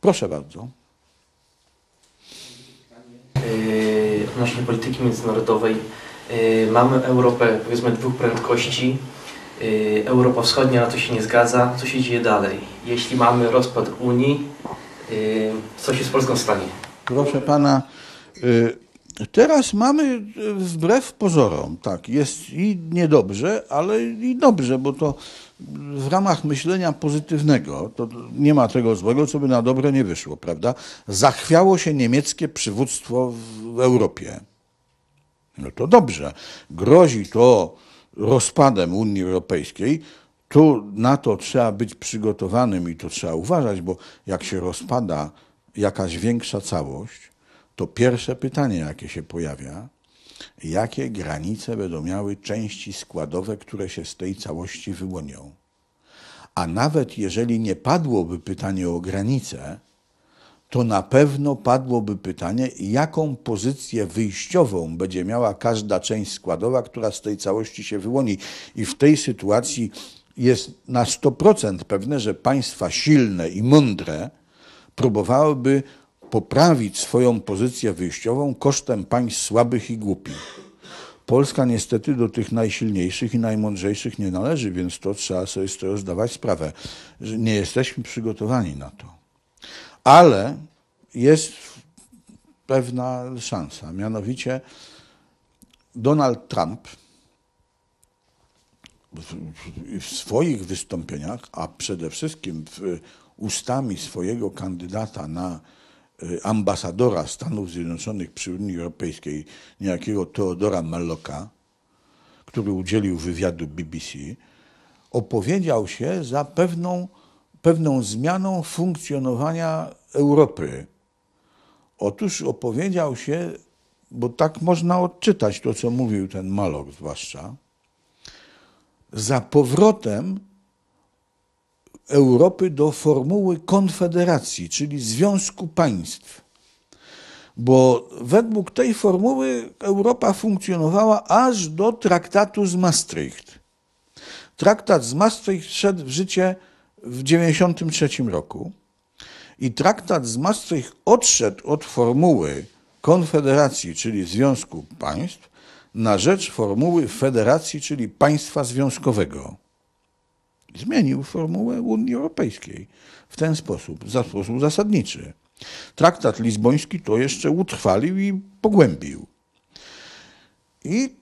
Proszę bardzo. Yy, odnośnie polityki międzynarodowej. Yy, mamy Europę, powiedzmy, dwóch prędkości. Yy, Europa Wschodnia na to się nie zgadza. Co się dzieje dalej? Jeśli mamy rozpad Unii, co się z Polską stanie? Proszę pana, Teraz mamy e, wbrew pozorom, tak, jest i niedobrze, ale i dobrze, bo to w ramach myślenia pozytywnego, to nie ma tego złego, co by na dobre nie wyszło, prawda? Zachwiało się niemieckie przywództwo w Europie. No to dobrze. Grozi to rozpadem Unii Europejskiej. Tu na to trzeba być przygotowanym i to trzeba uważać, bo jak się rozpada jakaś większa całość, to pierwsze pytanie, jakie się pojawia, jakie granice będą miały części składowe, które się z tej całości wyłonią. A nawet jeżeli nie padłoby pytanie o granice, to na pewno padłoby pytanie, jaką pozycję wyjściową będzie miała każda część składowa, która z tej całości się wyłoni. I w tej sytuacji jest na 100% pewne, że państwa silne i mądre próbowałyby poprawić swoją pozycję wyjściową kosztem państw słabych i głupich. Polska niestety do tych najsilniejszych i najmądrzejszych nie należy, więc to trzeba sobie z tego zdawać sprawę, że nie jesteśmy przygotowani na to. Ale jest pewna szansa, mianowicie Donald Trump w swoich wystąpieniach, a przede wszystkim w y, ustami swojego kandydata na Y, ambasadora Stanów Zjednoczonych przy Unii Europejskiej, niejakiego Teodora Malloka, który udzielił wywiadu BBC, opowiedział się za pewną, pewną zmianą funkcjonowania Europy. Otóż opowiedział się, bo tak można odczytać to, co mówił ten Malok zwłaszcza, za powrotem Europy do formuły konfederacji, czyli Związku Państw. Bo według tej formuły Europa funkcjonowała aż do traktatu z Maastricht. Traktat z Maastricht wszedł w życie w 1993 roku i traktat z Maastricht odszedł od formuły konfederacji, czyli Związku Państw, na rzecz formuły federacji, czyli państwa związkowego zmienił formułę Unii Europejskiej w ten sposób, w sposób zasadniczy. Traktat lizboński to jeszcze utrwalił i pogłębił. I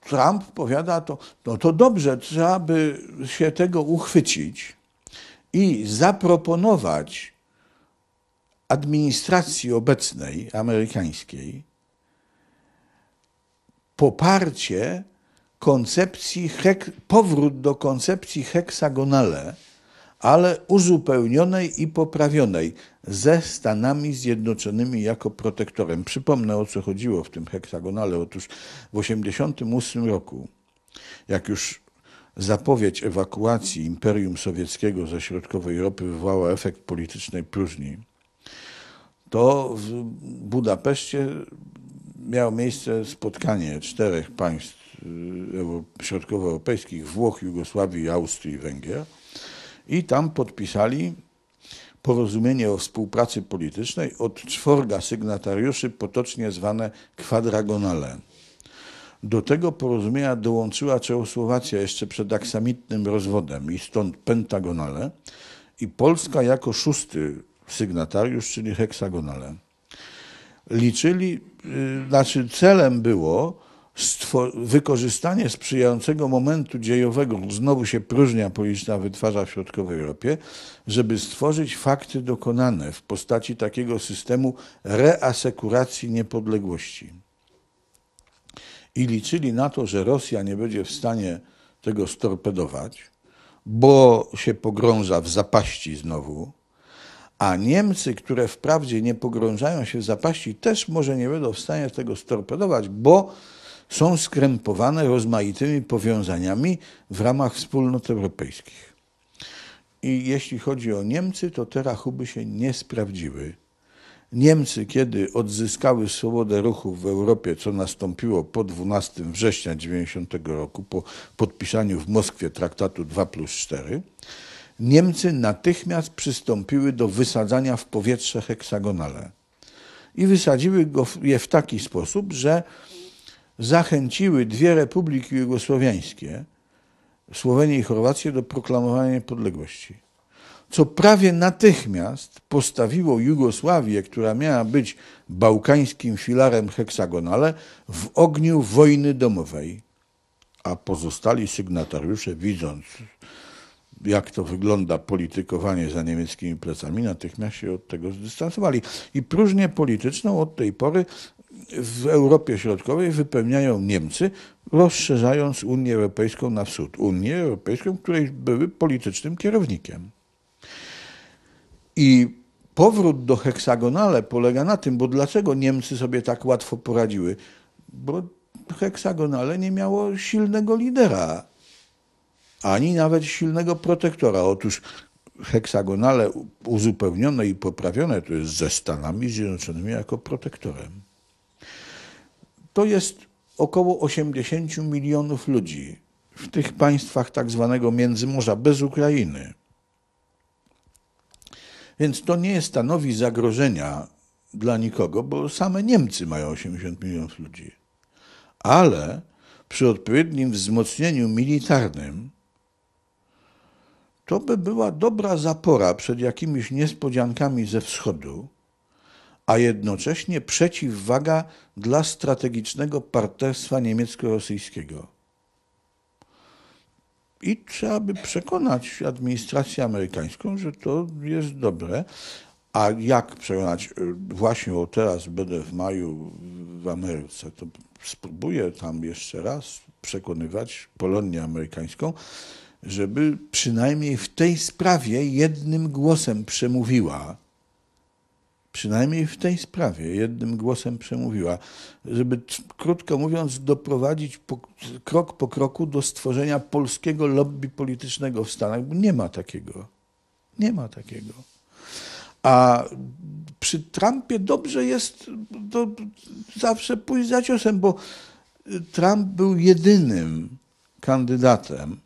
Trump powiada to, no to dobrze, trzeba by się tego uchwycić i zaproponować administracji obecnej amerykańskiej poparcie koncepcji, hek, powrót do koncepcji heksagonale, ale uzupełnionej i poprawionej ze Stanami Zjednoczonymi jako protektorem. Przypomnę o co chodziło w tym heksagonale. Otóż w 1988 roku, jak już zapowiedź ewakuacji Imperium Sowieckiego ze środkowej Europy wywołała efekt politycznej próżni, to w Budapeszcie miało miejsce spotkanie czterech państw Y, środkowoeuropejskich Włoch, Jugosławii, Austrii i Węgier. I tam podpisali porozumienie o współpracy politycznej od czworga sygnatariuszy, potocznie zwane kwadragonale. Do tego porozumienia dołączyła Czechosłowacja jeszcze przed aksamitnym rozwodem i stąd pentagonale i Polska jako szósty sygnatariusz, czyli heksagonale. Liczyli, y, znaczy celem było wykorzystanie sprzyjającego momentu dziejowego, znowu się próżnia polityczna wytwarza w środkowej Europie, żeby stworzyć fakty dokonane w postaci takiego systemu reasekuracji niepodległości. I liczyli na to, że Rosja nie będzie w stanie tego storpedować, bo się pogrąża w zapaści znowu, a Niemcy, które wprawdzie nie pogrążają się w zapaści, też może nie będą w stanie tego storpedować, bo są skrępowane rozmaitymi powiązaniami w ramach wspólnot europejskich. I jeśli chodzi o Niemcy, to te rachuby się nie sprawdziły. Niemcy, kiedy odzyskały swobodę ruchu w Europie, co nastąpiło po 12 września 90 roku, po podpisaniu w Moskwie traktatu 2 plus 4, Niemcy natychmiast przystąpiły do wysadzania w powietrze heksagonale. I wysadziły go w, je w taki sposób, że zachęciły dwie republiki jugosłowiańskie, Słowenię i Chorwację, do proklamowania niepodległości. Co prawie natychmiast postawiło Jugosławię, która miała być bałkańskim filarem heksagonale, w ogniu wojny domowej. A pozostali sygnatariusze, widząc, jak to wygląda politykowanie za niemieckimi plecami, natychmiast się od tego zdystansowali. I próżnię polityczną od tej pory w Europie Środkowej wypełniają Niemcy, rozszerzając Unię Europejską na wschód. Unię Europejską, której były politycznym kierownikiem. I powrót do heksagonale polega na tym, bo dlaczego Niemcy sobie tak łatwo poradziły? Bo heksagonale nie miało silnego lidera, ani nawet silnego protektora. Otóż heksagonale uzupełnione i poprawione to jest ze Stanami Zjednoczonymi jako protektorem to jest około 80 milionów ludzi w tych państwach tak zwanego Międzymorza, bez Ukrainy. Więc to nie stanowi zagrożenia dla nikogo, bo same Niemcy mają 80 milionów ludzi. Ale przy odpowiednim wzmocnieniu militarnym, to by była dobra zapora przed jakimiś niespodziankami ze wschodu, a jednocześnie przeciwwaga dla strategicznego partnerstwa niemiecko-rosyjskiego. I trzeba by przekonać administrację amerykańską, że to jest dobre. A jak przekonać? Właśnie o teraz będę w maju w Ameryce, to spróbuję tam jeszcze raz przekonywać Polonię amerykańską, żeby przynajmniej w tej sprawie jednym głosem przemówiła przynajmniej w tej sprawie, jednym głosem przemówiła, żeby krótko mówiąc doprowadzić po, krok po kroku do stworzenia polskiego lobby politycznego w Stanach, bo nie ma takiego. Nie ma takiego. A przy Trumpie dobrze jest do, zawsze pójść za ciosem, bo Trump był jedynym kandydatem,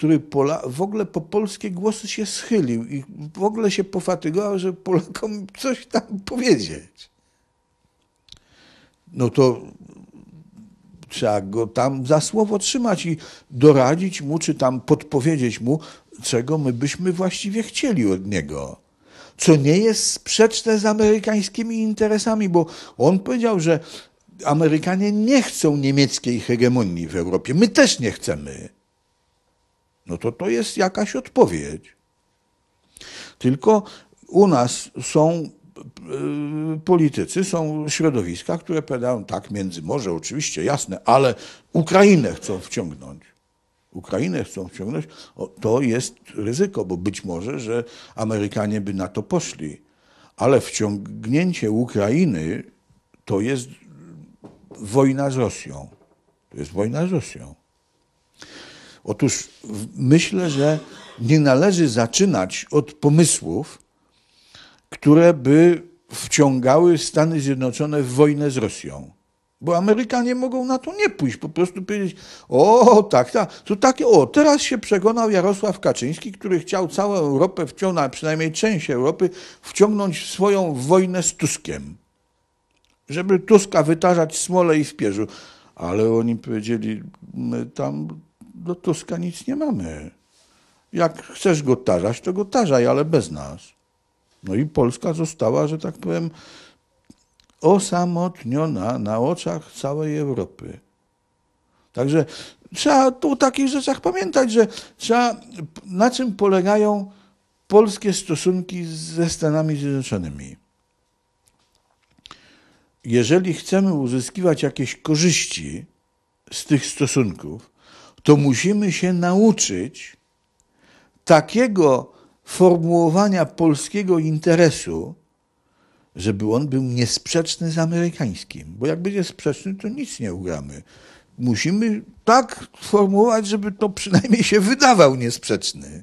który Pola, w ogóle po polskie głosy się schylił i w ogóle się pofatygował, że Polakom coś tam powiedzieć. No to trzeba go tam za słowo trzymać i doradzić mu, czy tam podpowiedzieć mu, czego my byśmy właściwie chcieli od niego. Co nie jest sprzeczne z amerykańskimi interesami, bo on powiedział, że Amerykanie nie chcą niemieckiej hegemonii w Europie. My też nie chcemy. No to to jest jakaś odpowiedź. Tylko u nas są e, politycy, są środowiska, które podają tak, między morze oczywiście, jasne, ale Ukrainę chcą wciągnąć. Ukrainę chcą wciągnąć, o, to jest ryzyko, bo być może, że Amerykanie by na to poszli. Ale wciągnięcie Ukrainy to jest wojna z Rosją. To jest wojna z Rosją. Otóż myślę, że nie należy zaczynać od pomysłów, które by wciągały Stany Zjednoczone w wojnę z Rosją. Bo Amerykanie mogą na to nie pójść, po prostu powiedzieć, o tak, tak, to takie, o teraz się przekonał Jarosław Kaczyński, który chciał całą Europę wciągnąć, przynajmniej część Europy, wciągnąć w swoją wojnę z Tuskiem. Żeby Tuska wytarzać smole i w pierzu. Ale oni powiedzieli, my tam do Tuska nic nie mamy. Jak chcesz go tarzać, to go tarzaj, ale bez nas. No i Polska została, że tak powiem, osamotniona na oczach całej Europy. Także trzeba tu o takich rzeczach pamiętać, że trzeba, na czym polegają polskie stosunki ze Stanami Zjednoczonymi. Jeżeli chcemy uzyskiwać jakieś korzyści z tych stosunków, to musimy się nauczyć takiego formułowania polskiego interesu, żeby on był niesprzeczny z amerykańskim. Bo jak będzie sprzeczny, to nic nie ugramy. Musimy tak formułować, żeby to przynajmniej się wydawał niesprzeczny.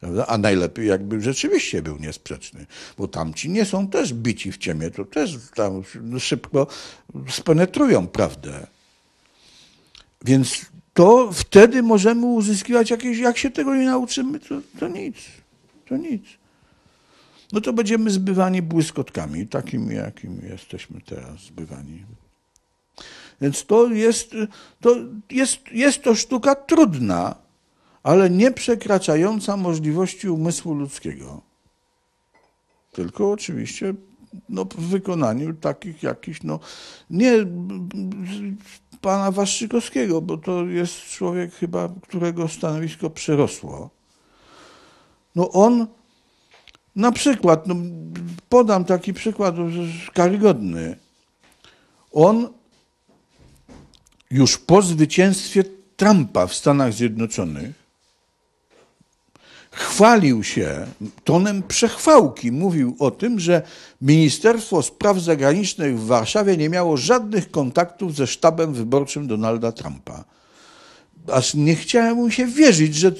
Prawda? A najlepiej, jakby rzeczywiście był niesprzeczny, bo tamci nie są też bici w ciemię, to też tam szybko spenetrują prawdę. Więc to wtedy możemy uzyskiwać jakieś, jak się tego nie nauczymy, to, to nic, to nic. No to będziemy zbywani błyskotkami, takimi, jakimi jesteśmy teraz zbywani. Więc to jest, to jest, jest to sztuka trudna, ale nie przekraczająca możliwości umysłu ludzkiego. Tylko oczywiście no, w wykonaniu takich jakichś, no nie pana Waszczykowskiego, bo to jest człowiek chyba, którego stanowisko przerosło. No on na przykład, no, podam taki przykład karygodny. On już po zwycięstwie Trumpa w Stanach Zjednoczonych chwalił się tonem przechwałki. Mówił o tym, że Ministerstwo Spraw Zagranicznych w Warszawie nie miało żadnych kontaktów ze sztabem wyborczym Donalda Trumpa. Aż nie chciałem mu się wierzyć, że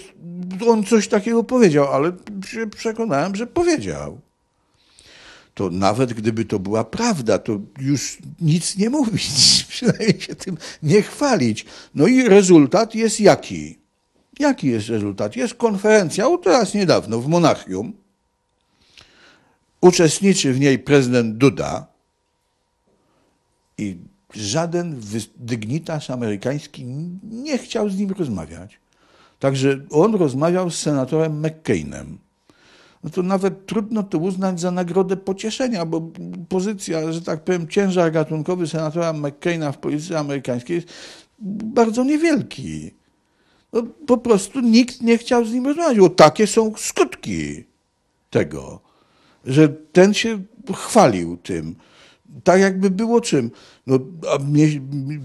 on coś takiego powiedział, ale się przekonałem, że powiedział. To nawet gdyby to była prawda, to już nic nie mówić, przynajmniej się tym nie chwalić. No i rezultat jest jaki? Jaki jest rezultat? Jest konferencja, u teraz niedawno w Monachium. Uczestniczy w niej prezydent Duda i żaden dygnitarz amerykański nie chciał z nim rozmawiać. Także on rozmawiał z senatorem McCainem. No to nawet trudno to uznać za nagrodę pocieszenia, bo pozycja, że tak powiem, ciężar gatunkowy senatora McCaina w polityce amerykańskiej jest bardzo niewielki no, po prostu nikt nie chciał z nim rozmawiać, bo takie są skutki tego, że ten się chwalił tym. Tak jakby było czym. No, mnie,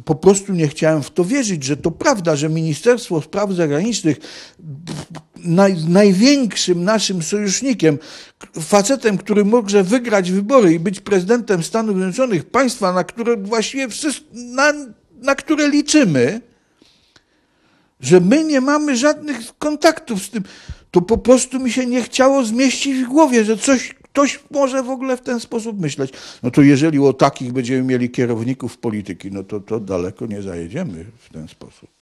po prostu nie chciałem w to wierzyć, że to prawda, że Ministerstwo Spraw Zagranicznych naj, największym naszym sojusznikiem, facetem, który może wygrać wybory i być prezydentem Stanów Zjednoczonych, państwa, na które właściwie wszyscy, na, na które liczymy, że my nie mamy żadnych kontaktów z tym. To po prostu mi się nie chciało zmieścić w głowie, że coś, ktoś może w ogóle w ten sposób myśleć. No to jeżeli o takich będziemy mieli kierowników polityki, no to, to daleko nie zajedziemy w ten sposób.